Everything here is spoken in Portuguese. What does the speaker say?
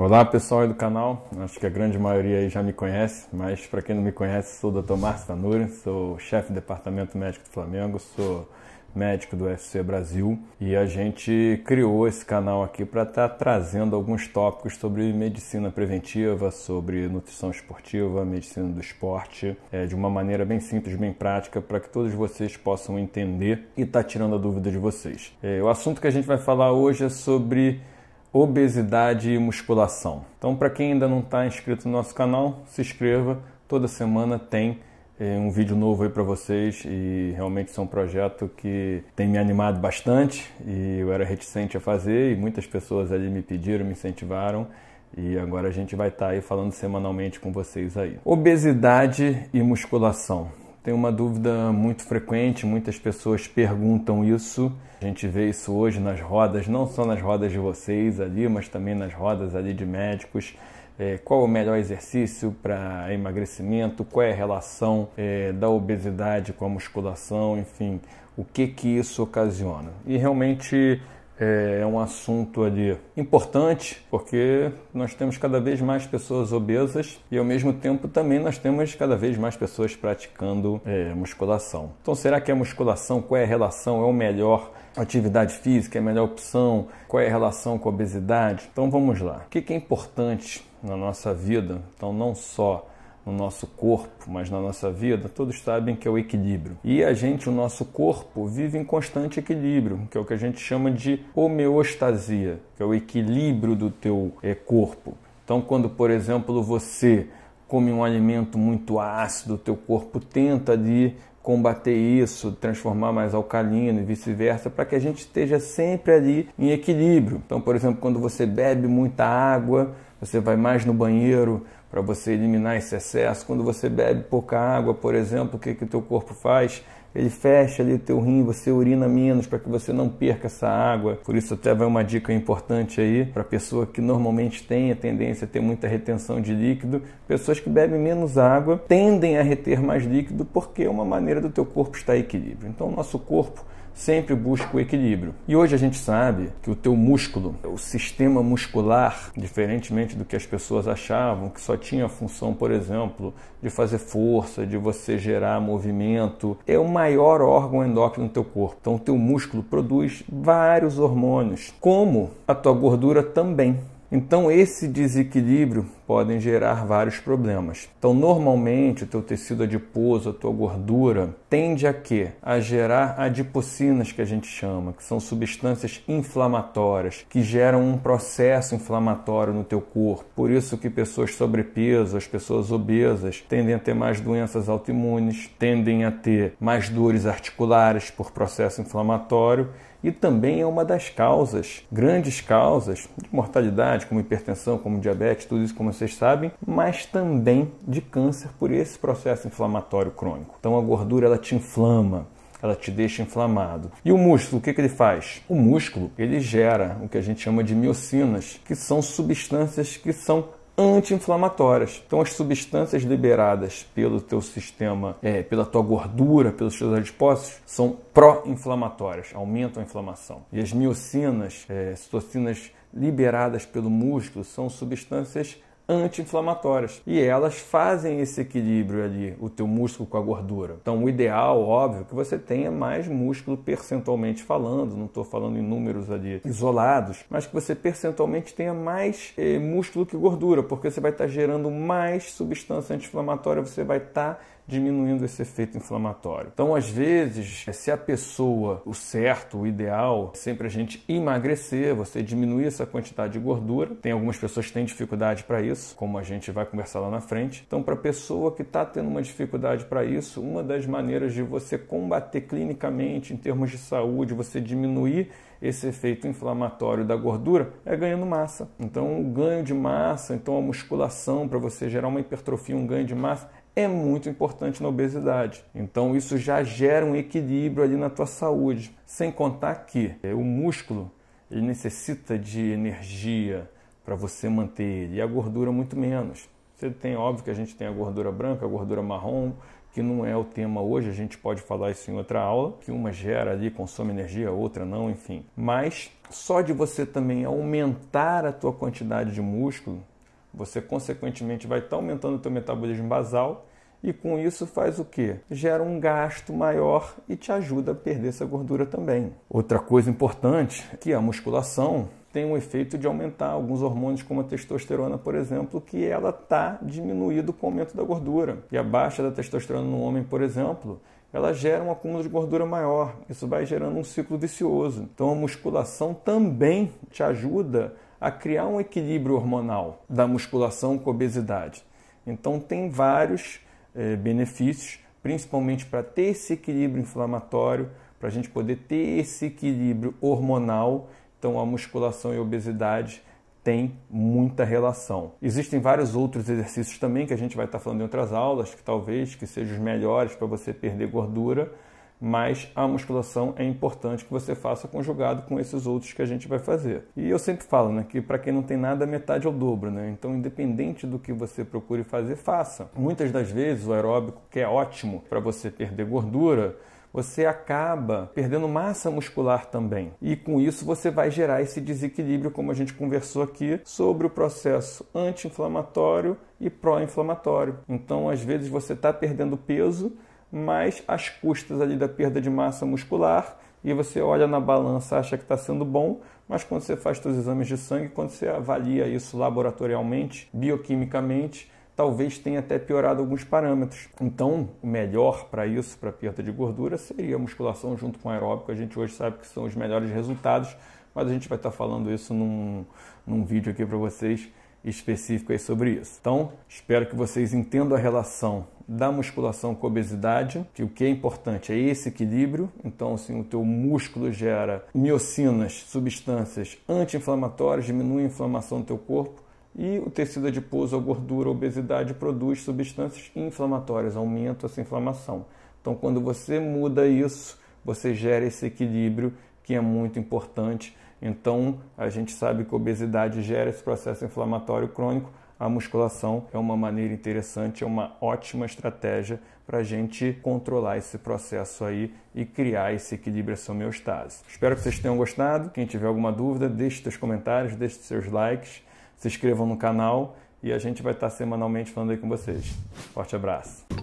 Olá pessoal aí do canal, acho que a grande maioria aí já me conhece, mas para quem não me conhece, sou o Dr. Márcio Tanuri, sou chefe do Departamento Médico do Flamengo, sou médico do UFC Brasil e a gente criou esse canal aqui para estar tá trazendo alguns tópicos sobre medicina preventiva, sobre nutrição esportiva, medicina do esporte, é, de uma maneira bem simples, bem prática, para que todos vocês possam entender e estar tá tirando a dúvida de vocês. É, o assunto que a gente vai falar hoje é sobre obesidade e musculação. Então, para quem ainda não está inscrito no nosso canal, se inscreva. Toda semana tem eh, um vídeo novo aí para vocês e realmente isso é um projeto que tem me animado bastante e eu era reticente a fazer e muitas pessoas ali me pediram, me incentivaram e agora a gente vai estar tá aí falando semanalmente com vocês aí. Obesidade e musculação. Tem uma dúvida muito frequente, muitas pessoas perguntam isso. A gente vê isso hoje nas rodas, não só nas rodas de vocês ali, mas também nas rodas ali de médicos. É, qual o melhor exercício para emagrecimento, qual é a relação é, da obesidade com a musculação, enfim, o que que isso ocasiona. E realmente é um assunto ali importante, porque nós temos cada vez mais pessoas obesas e ao mesmo tempo também nós temos cada vez mais pessoas praticando é, musculação. Então, será que a musculação, qual é a relação, é o melhor atividade física, é a melhor opção? Qual é a relação com a obesidade? Então, vamos lá. O que é importante na nossa vida? Então, não só no nosso corpo, mas na nossa vida, todos sabem que é o equilíbrio. E a gente, o nosso corpo, vive em constante equilíbrio, que é o que a gente chama de homeostasia, que é o equilíbrio do teu é, corpo. Então, quando, por exemplo, você come um alimento muito ácido, o teu corpo tenta ali combater isso, transformar mais alcalino e vice-versa, para que a gente esteja sempre ali em equilíbrio. Então, por exemplo, quando você bebe muita água, você vai mais no banheiro, para você eliminar esse excesso. Quando você bebe pouca água, por exemplo, o que que teu corpo faz? ele fecha ali o teu rim, você urina menos para que você não perca essa água. Por isso até vai uma dica importante aí para pessoa que normalmente tem a tendência a ter muita retenção de líquido. Pessoas que bebem menos água tendem a reter mais líquido porque é uma maneira do teu corpo estar em equilíbrio. Então, o nosso corpo sempre busca o equilíbrio. E hoje a gente sabe que o teu músculo, o sistema muscular, diferentemente do que as pessoas achavam, que só tinha a função, por exemplo, de fazer força, de você gerar movimento, é uma maior órgão endócrino do teu corpo. Então, o teu músculo produz vários hormônios, como a tua gordura também. Então, esse desequilíbrio podem gerar vários problemas. Então, normalmente, o teu tecido adiposo, a tua gordura, tende a quê? A gerar adipocinas, que a gente chama, que são substâncias inflamatórias, que geram um processo inflamatório no teu corpo. Por isso que pessoas sobrepeso, as pessoas obesas, tendem a ter mais doenças autoimunes, tendem a ter mais dores articulares por processo inflamatório e também é uma das causas, grandes causas de mortalidade, como hipertensão, como diabetes, tudo isso como vocês sabem, mas também de câncer por esse processo inflamatório crônico. Então a gordura ela te inflama, ela te deixa inflamado. E o músculo, o que, que ele faz? O músculo, ele gera o que a gente chama de miocinas, que são substâncias que são anti-inflamatórias. Então as substâncias liberadas pelo teu sistema, é, pela tua gordura, pelos teus adipócitos, são pró-inflamatórias, aumentam a inflamação. E as miocinas, é, citocinas liberadas pelo músculo, são substâncias anti-inflamatórias. E elas fazem esse equilíbrio ali, o teu músculo com a gordura. Então, o ideal, óbvio, é que você tenha mais músculo percentualmente falando, não estou falando em números ali isolados, mas que você percentualmente tenha mais eh, músculo que gordura, porque você vai estar tá gerando mais substância anti-inflamatória, você vai estar tá diminuindo esse efeito inflamatório. Então, às vezes, é, se a pessoa, o certo, o ideal, é sempre a gente emagrecer, você diminuir essa quantidade de gordura. Tem algumas pessoas que têm dificuldade para isso, como a gente vai conversar lá na frente. Então, para a pessoa que está tendo uma dificuldade para isso, uma das maneiras de você combater clinicamente, em termos de saúde, você diminuir esse efeito inflamatório da gordura é ganhando massa. Então, o ganho de massa, então a musculação para você gerar uma hipertrofia, um ganho de massa é muito importante na obesidade. Então isso já gera um equilíbrio ali na tua saúde, sem contar que é, o músculo ele necessita de energia para você manter ele e a gordura muito menos. Você tem óbvio que a gente tem a gordura branca, a gordura marrom, que não é o tema hoje, a gente pode falar isso em outra aula, que uma gera ali, consome energia, outra não, enfim. Mas só de você também aumentar a tua quantidade de músculo, você consequentemente vai estar tá aumentando o teu metabolismo basal e com isso faz o que? Gera um gasto maior e te ajuda a perder essa gordura também. Outra coisa importante que é a musculação tem um efeito de aumentar alguns hormônios como a testosterona, por exemplo, que ela está diminuída com o aumento da gordura. E a baixa da testosterona no homem, por exemplo, ela gera um acúmulo de gordura maior. Isso vai gerando um ciclo vicioso. Então a musculação também te ajuda a criar um equilíbrio hormonal da musculação com obesidade. Então tem vários eh, benefícios, principalmente para ter esse equilíbrio inflamatório, para a gente poder ter esse equilíbrio hormonal. Então, a musculação e a obesidade tem muita relação. Existem vários outros exercícios também que a gente vai estar falando em outras aulas, que talvez que sejam os melhores para você perder gordura, mas a musculação é importante que você faça conjugado com esses outros que a gente vai fazer. E eu sempre falo, né, que para quem não tem nada, metade é o dobro, né? Então, independente do que você procure fazer, faça. Muitas das vezes o aeróbico, que é ótimo para você perder gordura, você acaba perdendo massa muscular também. E com isso você vai gerar esse desequilíbrio, como a gente conversou aqui, sobre o processo anti-inflamatório e pró-inflamatório. Então, às vezes, você está perdendo peso, mas as custas ali da perda de massa muscular e você olha na balança, acha que está sendo bom, mas quando você faz seus exames de sangue, quando você avalia isso laboratorialmente, bioquimicamente, talvez tenha até piorado alguns parâmetros. Então, o melhor para isso, para perda de gordura, seria a musculação junto com aeróbico. A gente hoje sabe que são os melhores resultados, mas a gente vai estar tá falando isso num, num vídeo aqui para vocês específico aí sobre isso. Então, espero que vocês entendam a relação da musculação com obesidade, que o que é importante é esse equilíbrio. Então, assim, o teu músculo gera miocinas, substâncias anti-inflamatórias, diminui a inflamação do teu corpo, e o tecido adiposo, a gordura, a obesidade produz substâncias inflamatórias, aumenta essa inflamação. Então, quando você muda isso, você gera esse equilíbrio que é muito importante então, a gente sabe que a obesidade gera esse processo inflamatório crônico. A musculação é uma maneira interessante, é uma ótima estratégia para a gente controlar esse processo aí e criar esse equilíbrio essa homeostase. Espero que vocês tenham gostado. Quem tiver alguma dúvida, deixe seus comentários, deixe seus likes, se inscrevam no canal e a gente vai estar semanalmente falando aí com vocês. Forte abraço!